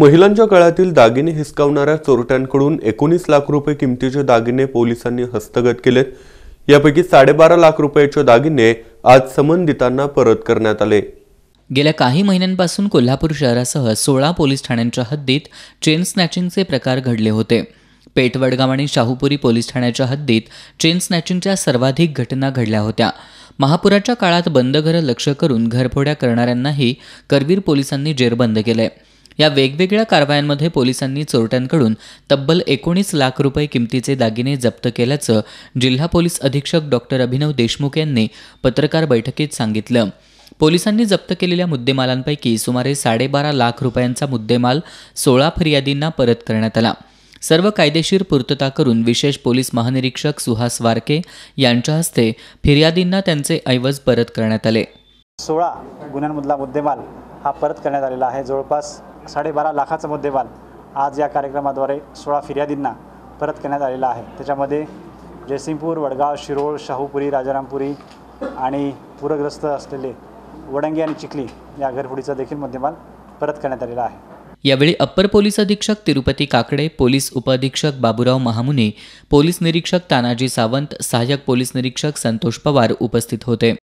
महिलांच्या गळ्यातील दागिने हिसकावणाऱ्या चोरट्यांकडून एकोणीस लाख रुपये किमतीचे दागिने पोलिसांनी हस्तगत केलेत यापैकी साडेबारा लाख रुपयाचे दागिने आज संबंधितांना परत करण्यात आले गेल्या काही महिन्यांपासून कोल्हापूर शहरासह सोळा पोलीस ठाण्यांच्या हद्दीत चेन स्नॅचिंगचे प्रकार घडले होते पेटवडगाव आणि शाहूपुरी पोलीस ठाण्याच्या हद्दीत चेन स्नॅचिंगच्या सर्वाधिक घटना घडल्या होत्या महापुराच्या काळात बंद घरं लक्ष करून घरफोड्या करणाऱ्यांनाही करवीर पोलिसांनी जेरबंद केले या वेगवेगळ्या कारवायांमध्ये पोलिसांनी चोरट्यांकडून तब्बल एकोणीस लाख रुपये किमतीचे दागिने जप्त केल्याचं जिल्हा पोलीस अधीक्षक डॉक्टर अभिनव देशमुख यांनी पत्रकार बैठकीत सांगितलं पोलिसांनी जप्त केलेल्या मुद्देमालांपैकी सुमारे साडेबारा लाख रुपयांचा मुद्देमाल सोळा फिर्यादींना परत करण्यात आला सर्व कायदेशीर पूर्तता करून विशेष पोलीस महानिरीक्षक सुहास वारके यांच्या हस्ते फिर्यादींना त्यांचे ऐवज परत करण्यात आले सोळा गुन्ह्यांमधला मुद्देमाल हा परत करण्यात आलेला आहे जवळपास साडेबारा लाखाचा मुद्देमाल आज या कार्यक्रमाद्वारे सोळा फिर्यादींना परत करण्यात आलेला आहे त्याच्यामध्ये जयसिंगपूर वडगाव शिरोळ शाहूपुरी राजारामपुरी आणि पूरग्रस्त असलेले वडंगे आणि चिखली या घरफुडीचा देखील मुद्देमाल परत करण्यात आलेला आहे यावेळी अप्पर पोलीस अधीक्षक तिरुपती काकडे पोलीस उपअधीक्षक बाबूराव महामुने पोलीस निरीक्षक तानाजी सावंत सहाय्यक पोलीस निरीक्षक संतोष पवार उपस्थित होते